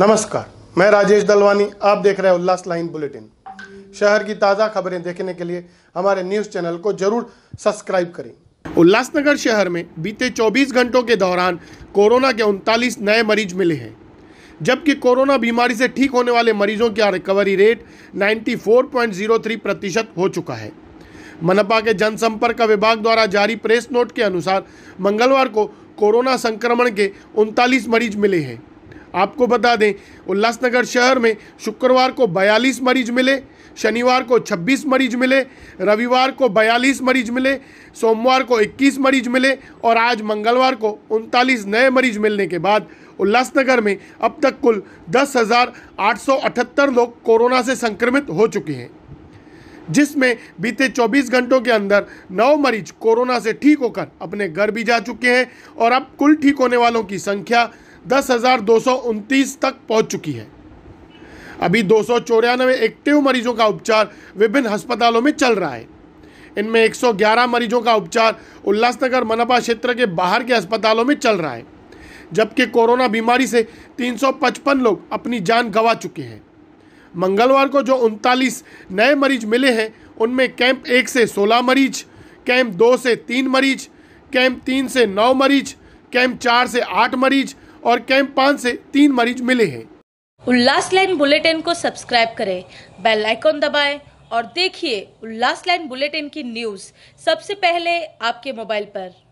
नमस्कार मैं राजेश दलवानी आप देख रहे हैं उल्लास लाइन बुलेटिन शहर की ताज़ा खबरें देखने के लिए हमारे न्यूज़ चैनल को जरूर सब्सक्राइब करें उल्लासनगर शहर में बीते 24 घंटों के दौरान कोरोना के उनतालीस नए मरीज मिले हैं जबकि कोरोना बीमारी से ठीक होने वाले मरीजों की रिकवरी रेट 94.03 प्रतिशत हो चुका है मनपा के जनसंपर्क विभाग द्वारा जारी प्रेस नोट के अनुसार मंगलवार को कोरोना संक्रमण के उनतालीस मरीज मिले हैं आपको बता दें उल्लासनगर शहर में शुक्रवार को 42 मरीज मिले शनिवार को 26 मरीज मिले रविवार को 42 मरीज मिले सोमवार को 21 मरीज मिले और आज मंगलवार को उनतालीस नए मरीज मिलने के बाद उल्लासनगर में अब तक कुल दस लोग कोरोना से संक्रमित हो चुके हैं जिसमें बीते 24 घंटों के अंदर नौ मरीज कोरोना से ठीक होकर अपने घर भी जा चुके हैं और अब कुल ठीक होने वालों की संख्या दस हज़ार दो सौ उनतीस तक पहुंच चुकी है अभी दो सौ चौरानवे एक्टिव मरीजों का उपचार विभिन्न अस्पतालों में चल रहा है इनमें 111 मरीजों का उपचार उल्लासनगर मनपा क्षेत्र के बाहर के अस्पतालों में चल रहा है जबकि कोरोना बीमारी से 355 लोग अपनी जान गंवा चुके हैं मंगलवार को जो उनतालीस नए मरीज मिले हैं उनमें कैंप एक से 16 मरीज कैंप दो से तीन मरीज कैंप तीन से नौ मरीज कैंप चार से आठ मरीज और कैंप पाँच से तीन मरीज मिले हैं उल्लास लाइन बुलेटिन को सब्सक्राइब करें बेल आइकॉन दबाएं और देखिए उल्लास लाइन बुलेटिन की न्यूज़ सबसे पहले आपके मोबाइल पर